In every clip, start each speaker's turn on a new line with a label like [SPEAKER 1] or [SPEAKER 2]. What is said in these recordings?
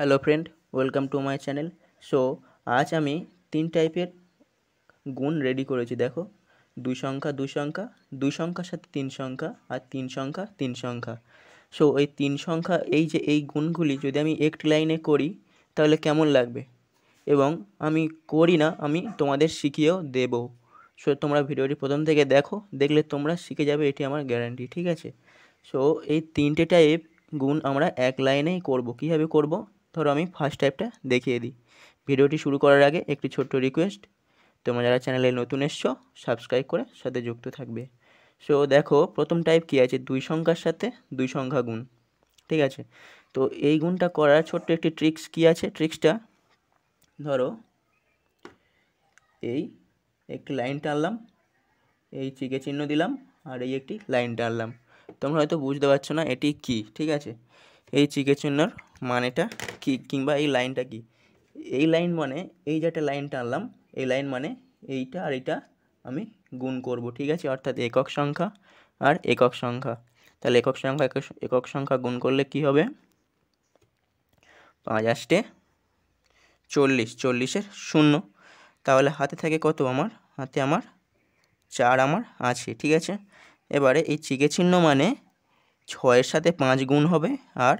[SPEAKER 1] hello friend welcome to my channel so আজ আমি তিন টাইপের গুণ রেডি করেছি দেখো দুই সংখ্যা দুই সংখ্যা দুই সংখ্যার সাথে তিন সংখ্যা আর তিন সংখ্যা তিন সংখ্যা সো এই তিন সংখ্যা এই যে এই গুণগুলি যদি আমি একটি লাইনে করি তাহলে কেমন লাগবে এবং আমি করি না আমি তোমাদের শিখিয়েও দেব সো তোমরা ভিডিওটি প্রথম থেকে দেখো দেখলে তোমরা শিখে যাবে এটি আমার গ্যারান্টি ঠিক আছে সো এই তিনটে টাইপ গুণ আমরা এক লাইনেই করব কিভাবে করব ধরো আমি ফার্স্ট টাইপটা দেখিয়ে দিই ভিডিওটি শুরু করার আগে একটি ছোট্ট রিকোয়েস্ট তোমরা যারা চ্যানেলে নতুন এসছো সাবস্ক্রাইব করে সাথে যুক্ত থাকবে সো দেখো প্রথম টাইপ কি আছে দুই সংখ্যার সাথে দুই সংখ্যা গুণ ঠিক আছে তো এই গুণটা করার ছোট্ট একটি ট্রিক্স কি আছে ট্রিক্সটা ধরো এই একটি লাইন টানলাম এই চিকে চিহ্ন দিলাম আর এই একটি লাইন টানলাম তোমরা হয়তো বুঝতে পারছো না এটি কি ঠিক আছে এই চিকে চিহ্নর মানেটা কি কিংবা এই লাইনটা কি এই লাইন মানে এই যে একটা লাইনটা আনলাম এই লাইন মানে এইটা আর এইটা আমি গুণ করব ঠিক আছে অর্থাৎ একক সংখ্যা আর একক সংখ্যা তাহলে একক সংখ্যা একক সংখ্যা গুণ করলে কি হবে পাঁচ আষ্টে চল্লিশ চল্লিশের শূন্য তাহলে হাতে থাকে কত আমার হাতে আমার চার আমার আছে ঠিক আছে এবারে এই চিকে চিহ্ন মানে ছয়ের সাথে পাঁচ গুণ হবে আর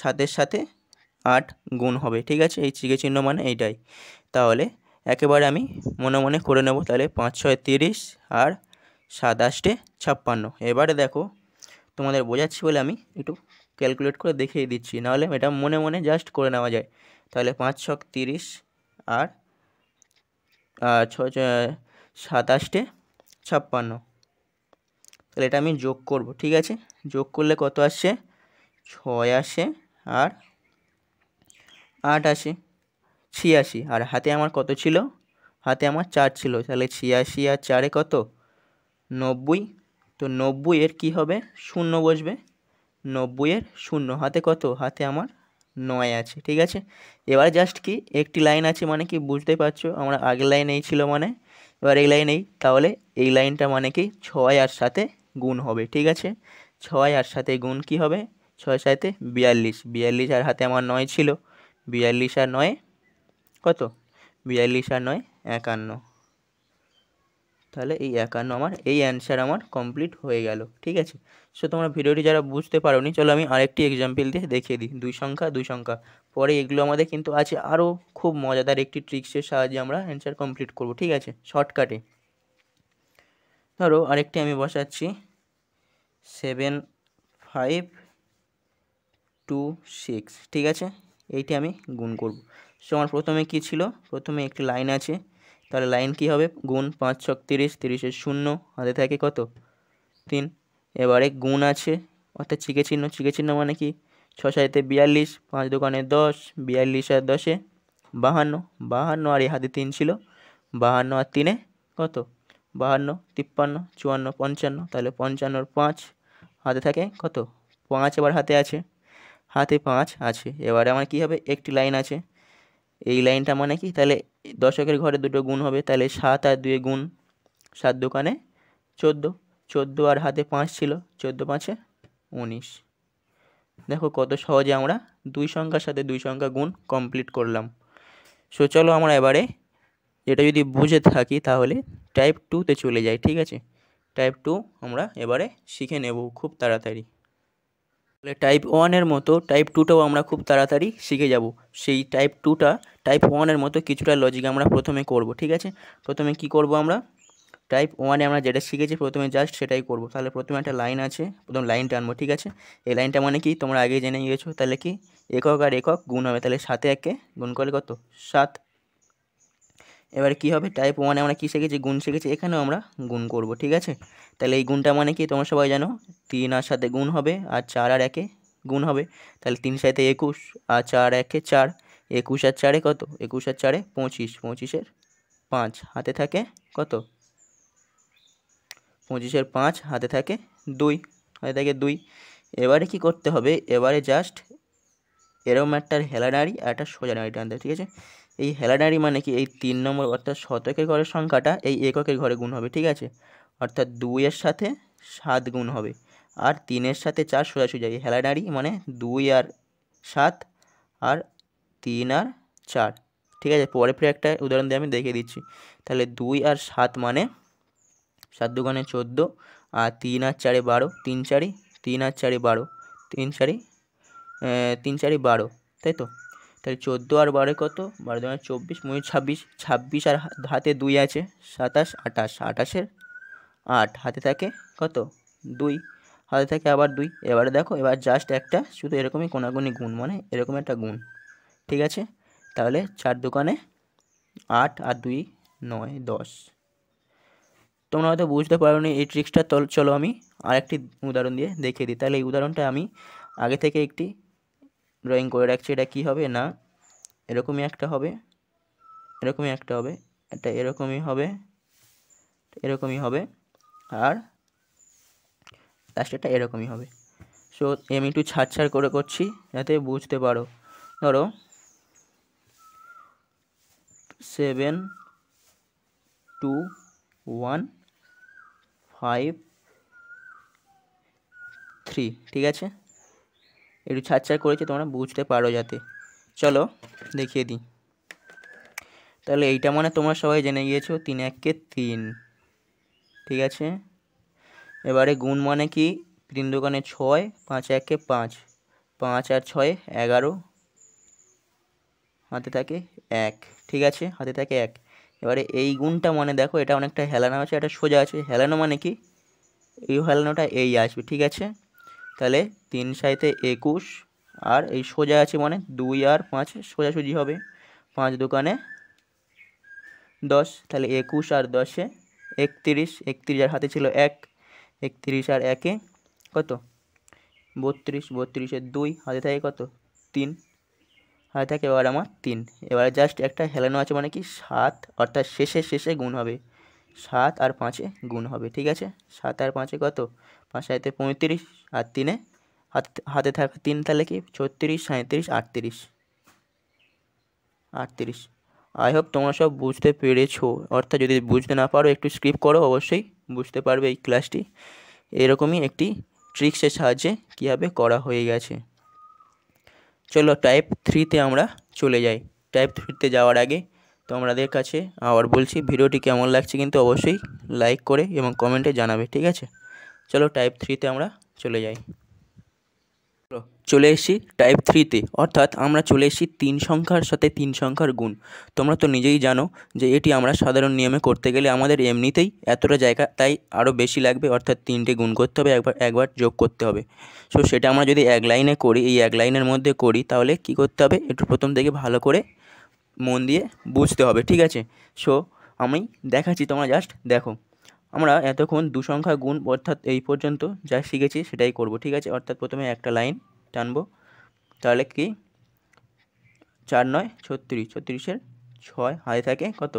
[SPEAKER 1] সাতের সাথে আট গুণ হবে ঠিক আছে এই চিকে চিহ্ন মানে এইটাই তাহলে একেবারে আমি মনে মনে করে নেব তাহলে পাঁচ ছয় তিরিশ আর সাত আষ্টে ছাপ্পান্ন এবারে দেখো তোমাদের বোঝাচ্ছি বলে আমি একটু ক্যালকুলেট করে দেখিয়ে দিচ্ছি নাহলে এটা মনে মনে জাস্ট করে নেওয়া যায় তাহলে পাঁচ ছক তিরিশ আর ছ সাতাশটে ছাপ্পান্ন তাহলে এটা আমি যোগ করব ঠিক আছে যোগ করলে কত আসছে ছয় আসে আর আটাশি ছিয়াশি আর হাতে আমার কত ছিল হাতে আমার চার ছিল তাহলে ছিয়াশি আর চারে কত নব্বই তো নব্বই এর কী হবে শূন্য বসবে নব্বইয়ের শূন্য হাতে কত হাতে আমার নয় আছে ঠিক আছে এবার জাস্ট কি একটি লাইন আছে মানে কি বুঝতে পারছো আমরা আগের লাইন এই ছিল মানে এবার এই লাইন এই তাহলে এই লাইনটা মানে কি ছয় আর সাথে গুণ হবে ঠিক আছে ছয় আর সাথে গুণ কি হবে ছয় সাথে বিয়াল্লিশ বিয়াল্লিশ আর হাতে আমার নয় ছিল বিয়াল্লিশ আর নয় কত বিয়াল্লিশ আর নয় একান্ন তাহলে এই একান্ন আমার এই অ্যানসার আমার কমপ্লিট হয়ে গেল ঠিক আছে সো তোমরা ভিডিওটি যারা বুঝতে পারোনি চলো আমি আরেকটি এক্সাম্পল দিয়ে দেখিয়ে দিই দুই সংখ্যা দুই সংখ্যা পরে এগুলো আমাদের কিন্তু আছে আরও খুব মজাদার একটি ট্রিক্সের সাহায্যে আমরা অ্যান্সার কমপ্লিট করব ঠিক আছে শর্টকাটে ধরো আরেকটি আমি বসাচ্ছি সেভেন ফাইভ টু সিক্স ঠিক আছে এইটি আমি গুণ করব সো আমার প্রথমে কি ছিল প্রথমে একটি লাইন আছে তাহলে লাইন কি হবে গুণ পাঁচ ছক তিরিশ তিরিশের শূন্য হাতে থাকে কত তিন এবারে গুণ আছে অর্থাৎ চিকে চিহ্ন চিকে চিহ্ন মানে কি ছ সারিতে বিয়াল্লিশ পাঁচ দোকানে দশ বিয়াল্লিশ আর দশে বাহান্ন বাহান্ন আর এই হাতে তিন ছিল বাহান্ন আর তিনে কত বাহান্ন তিপ্পান্ন চুয়ান্ন পঞ্চান্ন তাহলে পঞ্চান্নর পাঁচ হাতে থাকে কত পাঁচ এবার হাতে আছে হাতে পাঁচ আছে এবারে আমার কী হবে একটি লাইন আছে এই লাইনটা মানে কি তাহলে দশকের ঘরে দুটো গুণ হবে তাহলে সাত আর দুয়ে গুণ সাত দোকানে চোদ্দো চোদ্দো আর হাতে পাঁচ ছিল চোদ্দো পাঁচে উনিশ দেখো কত সহজে আমরা দুই সংখ্যার সাথে দুই সংখ্যা গুণ কমপ্লিট করলাম সো চলো আমরা এবারে এটা যদি বুঝে থাকি তাহলে টাইপ টুতে চলে যাই ঠিক আছে টাইপ টু আমরা এবারে শিখে নেব খুব তাড়াতাড়ি তাহলে টাইপ ওয়ানের মতো টাইপ টুটাও আমরা খুব তাড়াতাড়ি শিখে যাব সেই টাইপ টুটা টাইপ ওয়ানের মতো কিছুটা লজিক আমরা প্রথমে করব ঠিক আছে প্রথমে কি করব আমরা টাইপ ওয়ানে আমরা যেটা শিখেছি প্রথমে জাস্ট সেটাই করব তাহলে প্রথমে একটা লাইন আছে প্রথম লাইনটা আনবো ঠিক আছে এই লাইনটা মানে কি তোমরা আগে জেনে গিয়েছো তাহলে কি একক আর একক গুণ হবে তাহলে সাথে একে গুণ করলে কত সাত এবার কি হবে টাইপ ওয়ানে আমরা কী শিখেছি গুণ শিখেছি এখানেও আমরা গুণ করব ঠিক আছে তাহলে এই গুণটা মানে কি তোমরা সবাই জানো তিন আর সাথে গুণ হবে আর চার আর একে গুণ হবে তাহলে তিন সাথে একুশ আর চার একে চার একুশ আর চারে কত একুশ আর চারে পঁচিশ পঁচিশের পাঁচ হাতে থাকে কত পঁচিশের পাঁচ হাতে থাকে দুই হাতে থাকে দুই এবারে কি করতে হবে এবারে জাস্ট এরম একটা হেলা নাড়ি আর একটা সোজা নাড়ি টানতে ঠিক আছে এই হেলাডারি মানে কি এই তিন নম্বর অর্থাৎ শতকের ঘরের সংখ্যাটা এই এককের ঘরে গুণ হবে ঠিক আছে অর্থাৎ দুইয়ের সাথে সাত গুণ হবে আর তিনের সাথে চার সোজাসুজি এই হেলাডারি মানে দুই আর সাত আর তিন আর চার ঠিক আছে পরে ফিরে একটা উদাহরণ দিয়ে আমি দেখিয়ে দিচ্ছি তাহলে দুই আর সাত মানে সাত দুগানে চোদ্দো আর তিন আর চারে বারো তিন চারি তিন আর চারে বারো তিন চারি তিন চারি বারো তাই তো তাহলে চোদ্দো আর বারো কত বারো দোকানে চব্বিশ মনে ছাব্বিশ ছাব্বিশ আর হাতে দুই আছে সাতাশ আঠাশ আঠাশের আট হাতে থাকে কত দুই হাতে থাকে আবার দুই এবারে দেখো এবার জাস্ট একটা শুধু এরকমই কোনাগুনি গুণ মানে এরকম একটা গুণ ঠিক আছে তাহলে চার দোকানে আট আর দুই নয় দশ তোমরা হয়তো বুঝতে পারো এই ট্রিক্সটা চলো আমি আরেকটি উদাহরণ দিয়ে দেখিয়ে দিই তাহলে এই উদাহরণটা আমি আগে থেকে একটি ড্রয়িং করে রাখছি এটা কি হবে না এরকমই একটা হবে এরকমই একটা হবে এটা এরকমই হবে এরকমই হবে আর লাস্টেরটা এরকমই হবে সো আমি একটু ছাড় ছাড় করে করছি যাতে বুঝতে পারো ধরো seven two one five three ঠিক আছে একটু ছাড় করেছে তোমরা বুঝতে পারো যাতে চলো দেখিয়ে দিই তাহলে এইটা মানে তোমরা সবাই জেনে গিয়েছো তিন এককে তিন ঠিক আছে এবারে গুণ মানে কি তিন দোকানে ছয় পাঁচ এককে পাঁচ পাঁচ আর ছয় এগারো হাতে থাকে এক ঠিক আছে হাতে থাকে এক এবারে এই গুণটা মানে দেখো এটা অনেকটা হেলানো আছে এটা সোজা আছে হেলানো মানে কি এই হেলানোটা এই আসবে ঠিক আছে তাহলে তিন সাইতে একুশ আর এই সোজা আছে মানে দুই আর পাঁচ সোজাসুজি হবে পাঁচ দোকানে দশ তাহলে একুশ আর দশে একত্রিশ একত্রিশ আর হাতে ছিল এক একত্রিশ আর একে কত বত্রিশ বত্রিশের দুই হাতে থাকে কত তিন হাতে থাকে এবার আমার তিন এবারে জাস্ট একটা হেলানো আছে মানে কি সাত অর্থাৎ শেষে শেষে গুণ হবে সাত আর পাঁচে গুণ হবে ঠিক আছে সাত আর পাঁচে কত পাঁচাইতে পঁয়ত্রিশ আর তিনে হাতে হাতে থাকা তিন তাহলে কি ছত্রিশ সাঁত্রিশ আটত্রিশ আটত্রিশ আই হোপ তোমরা সব বুঝতে পেরেছো অর্থাৎ যদি বুঝতে না পারো একটু স্ক্রিপ করো অবশ্যই বুঝতে পারবে এই ক্লাসটি এরকমই একটি ট্রিক্সের সাহায্যে কীভাবে করা হয়ে গেছে চলো টাইপ থ্রিতে আমরা চলে যাই টাইপ থ্রিতে যাওয়ার আগে তোমাদের কাছে আবার বলছি ভিডিওটি কেমন লাগছে কিন্তু অবশ্যই লাইক করে এবং কমেন্টে জানাবে ঠিক আছে চলো টাইপ থ্রিতে আমরা চলে যাই চলে এসেছি টাইপ থ্রিতে অর্থাৎ আমরা চলে এসেছি তিন সংখ্যার সাথে তিন সংখ্যার গুণ তোমরা তো নিজেই জানো যে এটি আমরা সাধারণ নিয়মে করতে গেলে আমাদের এমনিতেই এতটা জায়গা তাই আরও বেশি লাগবে অর্থাৎ তিনটে গুণ করতে হবে একবার একবার যোগ করতে হবে সো সেটা আমরা যদি এক লাইনে করি এই এক লাইনের মধ্যে করি তাহলে কি করতে হবে একটু প্রথম থেকে ভালো করে মন দিয়ে বুঝতে হবে ঠিক আছে সো আমি দেখাচ্ছি তোমরা জাস্ট দেখো আমরা এতক্ষণ দু সংখ্যা গুণ অর্থাৎ এই পর্যন্ত যা শিখেছি সেটাই করব ঠিক আছে অর্থাৎ প্রথমে একটা লাইন টানব তাহলে কি চার নয় ছত্রিশ ছত্রিশের ছয় হাতে থাকে কত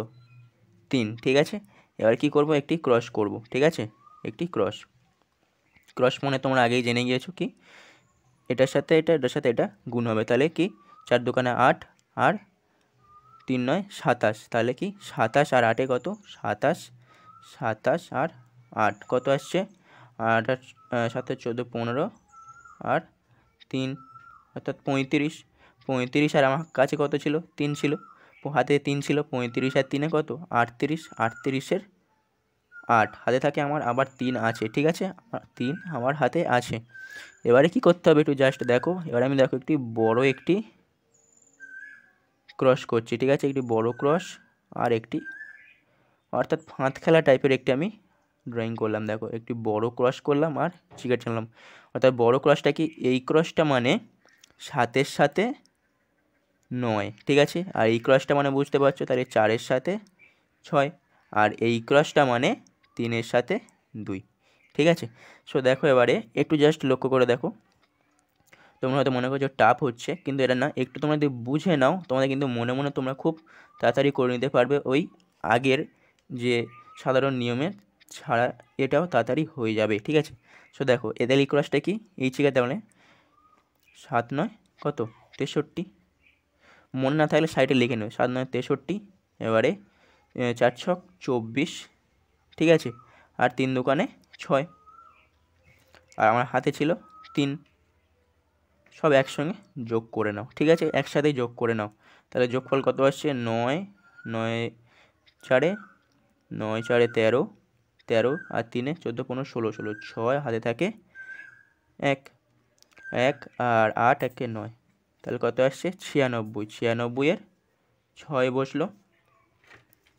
[SPEAKER 1] তিন ঠিক আছে এবার কি করব একটি ক্রস করব ঠিক আছে একটি ক্রস ক্রস মানে তোমরা আগেই জেনে গিয়েছো কি এটার সাথে এটা এটার সাথে এটা গুণ হবে তাহলে কি চার দোকানে আট আর তিন নয় সাতাশ তাহলে কি সাতাশ আর আটে কত সাতাশ সাতাশ আর আট কত আসছে আট আর সাথে চোদ্দো পনেরো আর তিন অর্থাৎ পঁয়ত্রিশ পঁয়ত্রিশ আর আমার কাছে কত ছিল তিন ছিল হাতে তিন ছিল পঁয়ত্রিশ আর তিনে কত আটত্রিশ আটত্রিশের আট হাতে থাকে আমার আবার তিন আছে ঠিক আছে তিন আমার হাতে আছে এবারে কি করতে হবে একটু জাস্ট দেখো এবারে আমি দেখো একটি বড় একটি ক্রস করছি ঠিক আছে একটি বড় ক্রস আর একটি অর্থাৎ ফাঁদ খেলা টাইপের একটি আমি ড্রয়িং করলাম দেখো একটি বড় ক্রস করলাম আর চিকেট চালাম অর্থাৎ বড় ক্রসটা কি এই ক্রসটা মানে সাতের সাথে নয় ঠিক আছে আর এই ক্রসটা মানে বুঝতে পারছো তাহলে চারের সাথে ছয় আর এই ক্রসটা মানে তিনের সাথে দুই ঠিক আছে সো দেখো এবারে একটু জাস্ট লক্ষ্য করে দেখো তোমরা হয়তো মনে করছো টাপ হচ্ছে কিন্তু এটা না একটু তোমরা যদি বুঝে নাও তোমাদের কিন্তু মনে মনে তোমরা খুব তাড়াতাড়ি করে নিতে পারবে ওই আগের যে সাধারণ নিয়মে ছাড়া এটাও তাড়াতাড়ি হয়ে যাবে ঠিক আছে সো দেখো এদের ইকুয়াসটা কি এই চিকা মানে সাত নয় কত তেষট্টি মনে না থাকলে সাইডে লিখে নেবে সাত নয় তেষট্টি এবারে চার ছক চব্বিশ ঠিক আছে আর তিন দোকানে ছয় আর আমার হাতে ছিল তিন সব একসঙ্গে যোগ করে নাও ঠিক আছে একসাথেই যোগ করে নাও তাহলে যোগফল কত আসছে নয় নয় চারে নয় চারে তেরো তেরো আর তিনে চোদ্দো পনেরো ষোলো ষোলো ছয় হাতে থাকে এক এক আর আট একে নয় তাহলে কত আসছে ছিয়ানব্বই ছিয়ানব্বইয়ের ছয় বসলো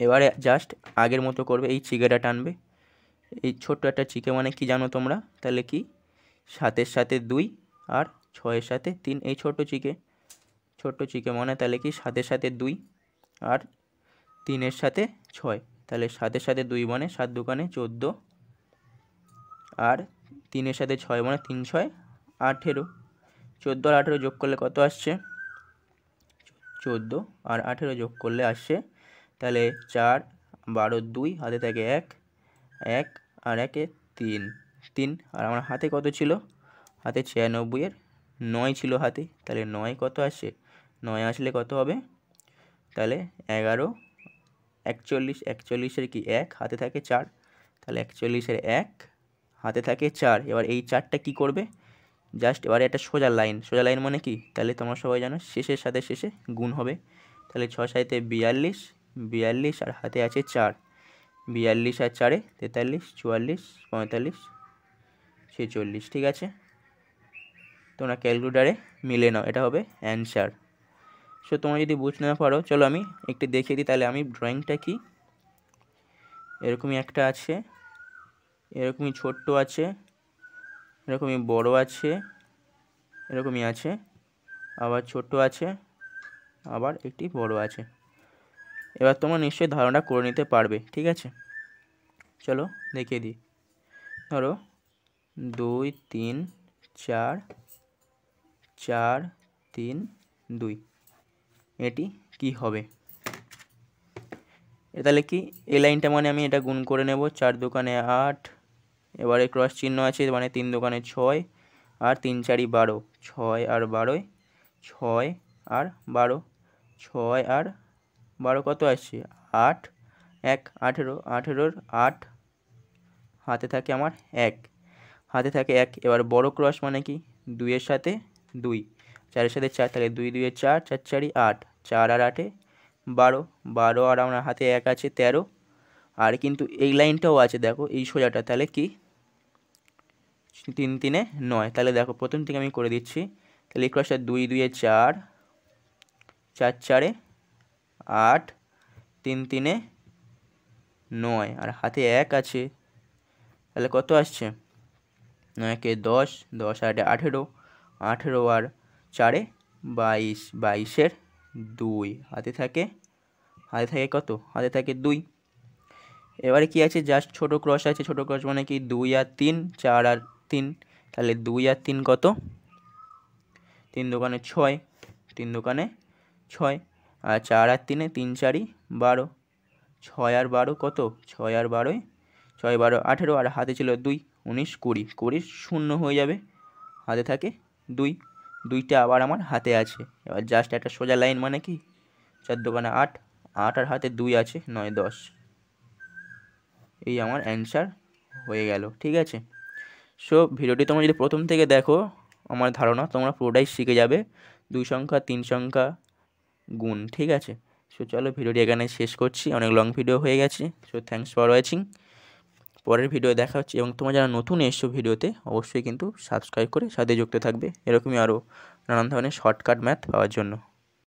[SPEAKER 1] এবারে জাস্ট আগের মতো করবে এই চিকেটা টানবে এই ছোট্ট একটা চিকে মানে কি জানো তোমরা তাহলে কি সাতের সাথে দুই আর ছয়ের সাথে তিন এই ছোট্ট চিকে ছোট্ট চিকে মানে তাহলে কি সাতের সাথে দুই আর তিনের সাথে ছয় তাহলে সাতের সাথে দুই মানে সাত দোকানে চোদ্দো আর তিনের সাথে ছয় মানে তিন ছয় আঠেরো চোদ্দো আর আঠেরো যোগ করলে কত আসছে চোদ্দো আর আঠেরো যোগ করলে আসছে তাহলে চার বারো দুই হাতে থাকে এক এক আর একে তিন তিন আর আমার হাতে কত ছিল হাতে ছিয়ানব্বইয়ের নয় ছিল হাতে তাহলে নয় কত আসছে নয় আসলে কত হবে তাহলে এগারো একচল্লিশ একচল্লিশের কি এক হাতে থাকে চার তাহলে একচল্লিশের এক হাতে থাকে চার এবার এই চারটা কি করবে জাস্ট এবারে একটা সোজা লাইন সোজা লাইন মানে কি তাহলে তোমরা সবাই জানো শেষের সাথে শেষে গুণ হবে তাহলে ছ সাইতে বিয়াল্লিশ বিয়াল্লিশ আর হাতে আছে চার বিয়াল্লিশ আর চারে তেতাল্লিশ চুয়াল্লিশ পঁয়তাল্লিশ ছেচল্লিশ ঠিক আছে তোমরা ক্যালকুলেটারে মিলে নাও এটা হবে অ্যান্সার সো তোমরা যদি বুঝতে না পারো চলো আমি একটু দেখিয়ে দিই তাহলে আমি ড্রয়িংটা কি এরকমই একটা আছে এরকমই ছোট্ট আছে এরকমই বড় আছে এরকমই আছে আবার ছোট্ট আছে আবার একটি বড় আছে এবার তোমরা নিশ্চয়ই ধারণা করে নিতে পারবে ঠিক আছে চলো দেখিয়ে দিই ধরো দুই তিন চার চার তিন দুই এটি কি হবে তাহলে কি এ লাইনটা মানে আমি এটা গুণ করে নেব চার দোকানে আট এবারে ক্রস চিহ্ন আছে মানে তিন দোকানে ছয় আর তিন চারি বারো ছয় আর বারোয় ছয় আর বারো ছয় আর বারো কত আসছে আট এক আঠেরো আঠেরোর আট হাতে থাকে আমার এক হাতে থাকে এক এবার বড় ক্রস মানে কি দুইয়ের সাথে দুই চারের সাথে চার তাহলে দুই দুইয়ের চার চার চারি আট চার আর আটে বারো বারো আর আমার হাতে এক আছে তেরো আর কিন্তু এই লাইনটাও আছে দেখো এই সোজাটা তাহলে কি তিন তিনে নয় তাহলে দেখো প্রথম থেকে আমি করে দিচ্ছি তাহলে এই ক্রসটা দুই দুইয়ে চার চার চারে আট তিন তিনে নয় আর হাতে এক আছে তাহলে কত আসছে নয়কে দশ দশ আটে আঠেরো আঠেরো আর চারে বাইশ বাইশের দুই হাতে থাকে হাতে থাকে কত হাতে থাকে দুই এবারে কি আছে জাস্ট ছোট ক্রস আছে ছোট ক্রস মানে কি দুই আর তিন চার আর তিন তাহলে দুই আর তিন কত তিন দোকানে ছয় তিন দোকানে ছয় আর চার আর তিনে তিন চারি বারো ছয় আর বারো কত ছয় আর বারোয় ছয় বারো আঠেরো আর হাতে ছিল দুই উনিশ কুড়ি কুড়ি শূন্য হয়ে যাবে হাতে থাকে দুই দুইটা আবার আমার হাতে আছে এবার জাস্ট একটা সোজা লাইন মানে কি চার দোকানে আট আট আর হাতে দুই আছে নয় দশ এই আমার অ্যান্সার হয়ে গেল ঠিক আছে সো ভিডিওটি তোমরা যদি প্রথম থেকে দেখো আমার ধারণা তোমরা পুরোটাই শিখে যাবে দুই সংখ্যা তিন সংখ্যা গুণ ঠিক আছে সো চলো ভিডিওটি এখানে শেষ করছি অনেক লং ভিডিও হয়ে গেছে সো থ্যাংকস ফর ওয়াচিং পরের ভিডিও দেখা হচ্ছে এবং তোমরা যারা নতুন এসছো ভিডিওতে অবশ্যই কিন্তু সাবস্ক্রাইব করে সাথে যুক্ত থাকবে এরকমই আরও নানান ধরনের শর্টকাট ম্যাথ পাওয়ার জন্য